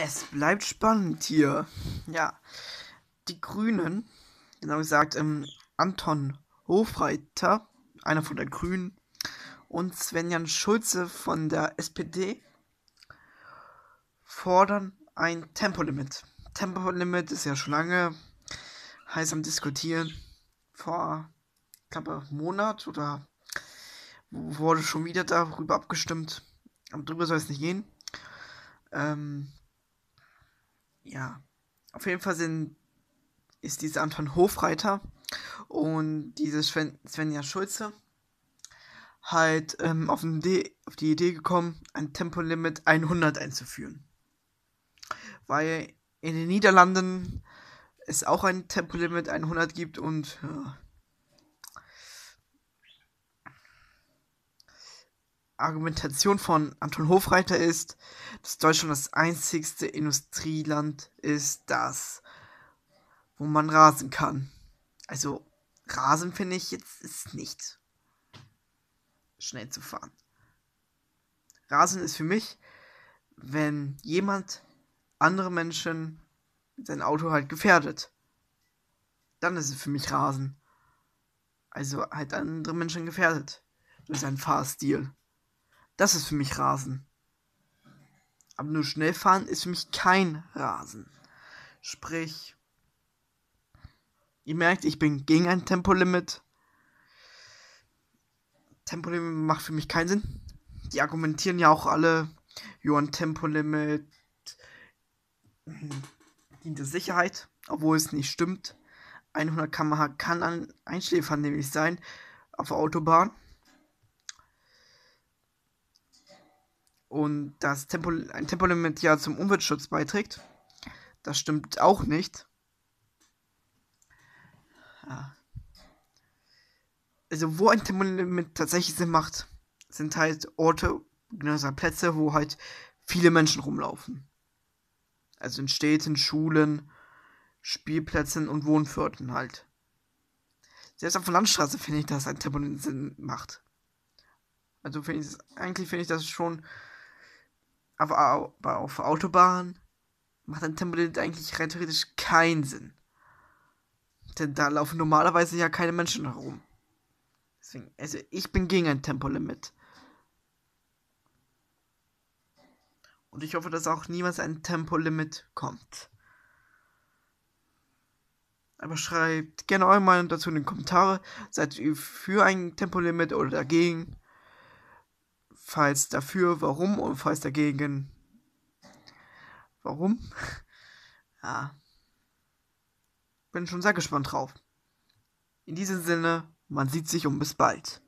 Es bleibt spannend hier. Ja. Die Grünen, genau gesagt, ähm, Anton Hofreiter, einer von der Grünen, und Svenjan Schulze von der SPD fordern ein Tempolimit. Tempolimit ist ja schon lange heiß am Diskutieren. Vor knapp einem Monat oder wurde schon wieder darüber abgestimmt. Aber darüber soll es nicht gehen. Ähm, ja, auf jeden Fall sind, ist dieser Anton Hofreiter und diese Sven, Svenja Schulze halt ähm, auf, die, auf die Idee gekommen, ein Tempolimit 100 einzuführen. Weil in den Niederlanden es auch ein Tempolimit 100 gibt und ja, Argumentation von Anton Hofreiter ist, dass Deutschland das einzigste Industrieland ist, das, wo man rasen kann. Also Rasen finde ich jetzt ist nicht schnell zu fahren. Rasen ist für mich, wenn jemand andere Menschen sein Auto halt gefährdet. Dann ist es für mich Rasen. Also halt andere Menschen gefährdet. Durch seinen Fahrstil. Das ist für mich Rasen. Aber nur Schnellfahren ist für mich kein Rasen. Sprich, ihr merkt, ich bin gegen ein Tempolimit. Tempolimit macht für mich keinen Sinn. Die argumentieren ja auch alle, ja, ein Tempolimit dient der Sicherheit, obwohl es nicht stimmt. 100 km/h kann ein Einschläfer nämlich sein auf der Autobahn. und dass Tempo, ein Tempolimit ja zum Umweltschutz beiträgt. Das stimmt auch nicht. Ah. Also wo ein Tempolimit tatsächlich Sinn macht, sind halt Orte, also Plätze, wo halt viele Menschen rumlaufen. Also in Städten, Schulen, Spielplätzen und Wohnvierteln halt. Selbst auf der Landstraße finde ich, dass ein Tempolimit Sinn macht. Also finde ich eigentlich finde ich das schon aber auf Autobahnen macht ein Tempolimit eigentlich rein theoretisch keinen Sinn. Denn da laufen normalerweise ja keine Menschen herum. Deswegen, also ich bin gegen ein Tempolimit. Und ich hoffe, dass auch niemals ein Tempolimit kommt. Aber schreibt gerne eure Meinung dazu in die Kommentare. Seid ihr für ein Tempolimit oder dagegen? falls dafür, warum und falls dagegen, warum. Ja. Bin schon sehr gespannt drauf. In diesem Sinne, man sieht sich und bis bald.